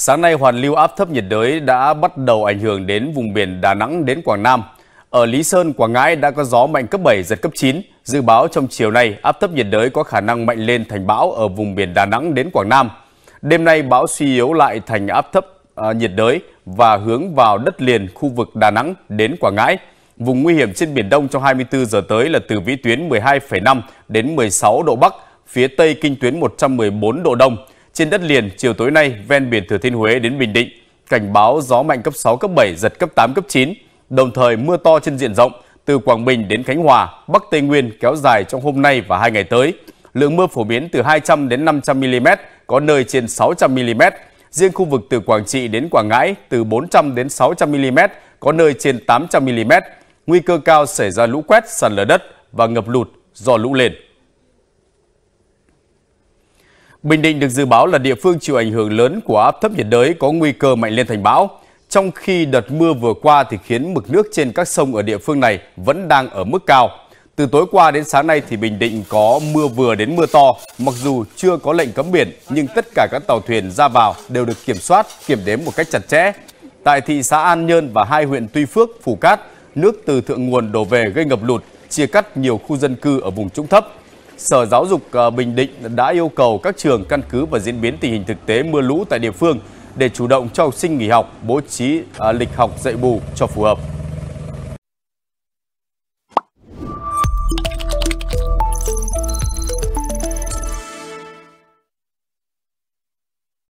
Sáng nay, hoàn lưu áp thấp nhiệt đới đã bắt đầu ảnh hưởng đến vùng biển Đà Nẵng đến Quảng Nam. Ở Lý Sơn, Quảng Ngãi đã có gió mạnh cấp 7, giật cấp 9. Dự báo trong chiều nay, áp thấp nhiệt đới có khả năng mạnh lên thành bão ở vùng biển Đà Nẵng đến Quảng Nam. Đêm nay, bão suy yếu lại thành áp thấp à, nhiệt đới và hướng vào đất liền khu vực Đà Nẵng đến Quảng Ngãi. Vùng nguy hiểm trên Biển Đông trong 24 giờ tới là từ vĩ tuyến 12,5 đến 16 độ Bắc, phía Tây kinh tuyến 114 độ Đông, trên đất liền, chiều tối nay, ven biển Thừa Thiên Huế đến Bình Định, cảnh báo gió mạnh cấp 6, cấp 7, giật cấp 8, cấp 9, đồng thời mưa to trên diện rộng từ Quảng Bình đến Khánh Hòa, Bắc Tây Nguyên kéo dài trong hôm nay và hai ngày tới. Lượng mưa phổ biến từ 200 đến 500 mm, có nơi trên 600 mm. Riêng khu vực từ Quảng Trị đến Quảng Ngãi từ 400 đến 600 mm, có nơi trên 800 mm. Nguy cơ cao xảy ra lũ quét, sạt lở đất và ngập lụt do lũ lên. Bình Định được dự báo là địa phương chịu ảnh hưởng lớn của áp thấp nhiệt đới có nguy cơ mạnh lên thành bão. Trong khi đợt mưa vừa qua thì khiến mực nước trên các sông ở địa phương này vẫn đang ở mức cao. Từ tối qua đến sáng nay thì Bình Định có mưa vừa đến mưa to, mặc dù chưa có lệnh cấm biển nhưng tất cả các tàu thuyền ra vào đều được kiểm soát, kiểm đếm một cách chặt chẽ. Tại thị xã An Nhơn và hai huyện Tuy Phước, Phù Cát, nước từ thượng nguồn đổ về gây ngập lụt, chia cắt nhiều khu dân cư ở vùng trũng thấp. Sở Giáo dục ờ, Bình Định đã yêu cầu các trường căn cứ và diễn biến tình hình thực tế mưa lũ tại địa phương để chủ động cho học sinh nghỉ học, bố trí ờ, lịch học dạy bù cho phù hợp.